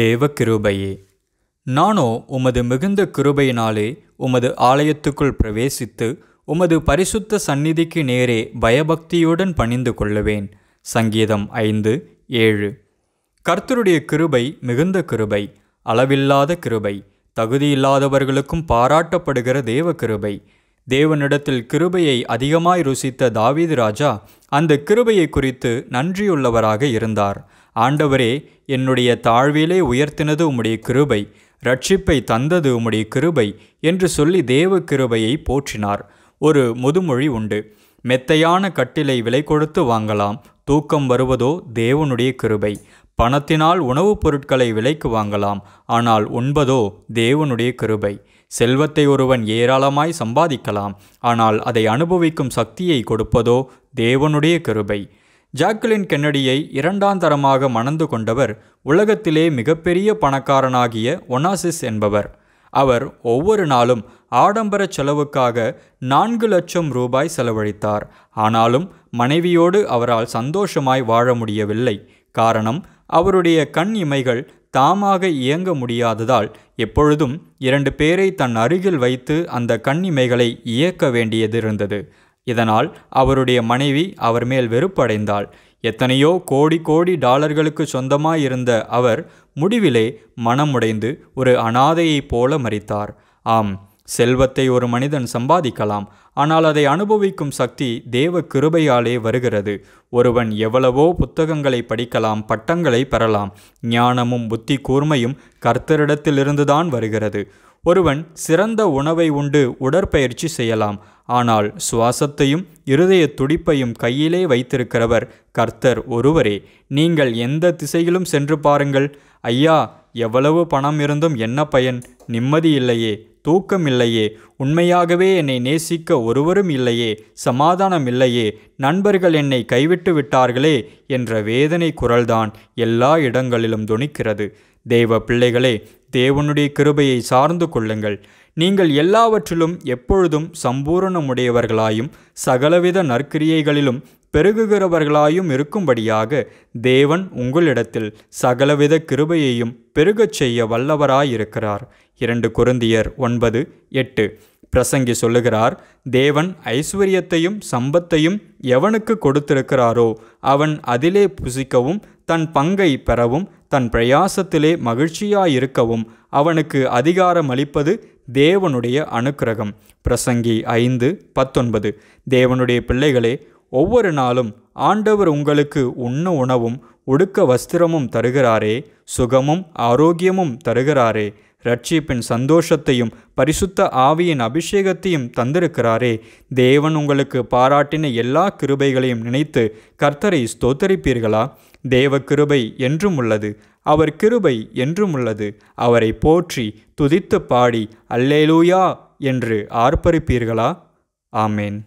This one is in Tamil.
தேவ கிருபையே நானோ உமது மிகுந்த கிருபையினாலே உமது ஆலயத்துக்குள் பிரவேசித்து உமது பரிசுத்த சந்நிதிக்கு நேரே பயபக்தியுடன் பணிந்து கொள்ளுவேன் சங்கீதம் ஐந்து ஏழு கர்த்தருடைய கிருபை மிகுந்த கிருபை அளவில்லாத கிருபை தகுதியில்லாதவர்களுக்கும் பாராட்டப்படுகிற தேவ கிருபை தேவனிடத்தில் கிருபையை அதிகமாய் ருசித்த தாவீது ராஜா அந்த கிருபையை குறித்து நன்றியுள்ளவராக இருந்தார் ஆண்டவரே என்னுடைய தாழ்விலே உயர்த்தினது உம்முடைய கிருபை ரட்சிப்பை தந்தது உம்முடைய கிருபை என்று சொல்லி தேவ கிருபையை போற்றினார் ஒரு முதுமொழி உண்டு மெத்தையான கட்டிலை விலை கொடுத்து வாங்கலாம் தூக்கம் வருவதோ தேவனுடைய கிருபை பணத்தினால் உணவுப் பொருட்களை விலைக்கு வாங்கலாம் ஆனால் உண்பதோ தேவனுடைய கிருபை செல்வத்தை ஒருவன் ஏராளமாய் சம்பாதிக்கலாம் ஆனால் அதை அனுபவிக்கும் சக்தியை கொடுப்பதோ தேவனுடைய கருபை ஜாக்குலின் கென்னடியை இரண்டாம் தரமாக மணந்து கொண்டவர் உலகத்திலே மிகப்பெரிய பணக்காரனாகிய ஒனாசிஸ் என்பவர் அவர் ஒவ்வொரு நாளும் ஆடம்பர செலவுக்காக நான்கு லட்சம் ரூபாய் செலவழித்தார் ஆனாலும் மனைவியோடு அவரால் சந்தோஷமாய் வாழ முடியவில்லை காரணம் அவருடைய கண் இமைகள் தாமாக இயங்க முடியாததால் எப்பொழுதும் இரண்டு பேரை தன் அருகில் வைத்து அந்த கண்ணிமைகளை இயக்க வேண்டியதிருந்தது இதனால் அவருடைய மனைவி அவர் மேல் வெறுப்படைந்தாள் எத்தனையோ கோடி கோடி டாலர்களுக்கு சொந்தமாயிருந்த அவர் முடிவிலே மனமுடைந்து ஒரு அனாதையைப் போல மறித்தார் ஆம் செல்வத்தை ஒரு மனிதன் சம்பாதிக்கலாம் ஆனால் அதை அனுபவிக்கும் சக்தி தேவ கிருபையாலே வருகிறது ஒருவன் எவ்வளவோ புத்தகங்களை படிக்கலாம் பட்டங்களை பெறலாம் ஞானமும் புத்தி கூர்மையும் கர்த்தரிடத்திலிருந்துதான் வருகிறது ஒருவன் சிறந்த உணவை உண்டு உடற்பயிற்சி செய்யலாம் ஆனால் சுவாசத்தையும் இருதய துடிப்பையும் கையிலே வைத்திருக்கிறவர் கர்த்தர் ஒருவரே நீங்கள் எந்த திசையிலும் சென்று பாருங்கள் ஐயா எவ்வளவு பணம் இருந்தும் என்ன பயன் நிம்மதி இல்லையே தூக்கம் இல்லையே உண்மையாகவே என்னை நேசிக்க ஒருவரும் இல்லையே சமாதானம் இல்லையே நண்பர்கள் என்னை கைவிட்டு விட்டார்களே என்ற வேதனை குரல்தான் எல்லா இடங்களிலும் துணிக்கிறது தேவ பிள்ளைகளே தேவனுடைய கிருபையை சார்ந்து கொள்ளுங்கள் நீங்கள் எல்லாவற்றிலும் எப்பொழுதும் சம்பூரணமுடையவர்களாயும் சகலவித நற்கிரியைகளிலும் பெருகுகிறவர்களாயும் இருக்கும்படியாக தேவன் உங்களிடத்தில் சகலவித கிருபையையும் பெருகச் செய்ய வல்லவராயிருக்கிறார் இரண்டு குருந்தியர் ஒன்பது எட்டு பிரசங்கி சொல்லுகிறார் தேவன் ஐஸ்வர்யத்தையும் சம்பத்தையும் எவனுக்கு கொடுத்திருக்கிறாரோ அவன் அதிலே புசிக்கவும் தன் பங்கை பெறவும் தன் பிரயாசத்திலே மகிழ்ச்சியாயிருக்கவும் அவனுக்கு அதிகாரம் அளிப்பது தேவனுடைய அனுக்கிரகம் பிரசங்கி ஐந்து பத்தொன்பது தேவனுடைய பிள்ளைகளே ஒவ்வொரு நாளும் ஆண்டவர் உங்களுக்கு உண்ண உணவும் ஒடுக்க வஸ்திரமும் தருகிறாரே சுகமும் ஆரோக்கியமும் தருகிறாரே ரட்சிப்பின் சந்தோஷத்தையும் பரிசுத்த ஆவியின் அபிஷேகத்தையும் தந்திருக்கிறாரே தேவன் உங்களுக்கு பாராட்டின எல்லா கிருபைகளையும் நினைத்து கர்த்தரை ஸ்தோத்தரிப்பீர்களா தேவ கிருபை என்றும் உள்ளது அவர் கிருபை என்றும் உள்ளது அவரை போற்றி துதித்து பாடி அல்லேலூயா என்று ஆர்ப்பரிப்பீர்களா ஆமேன்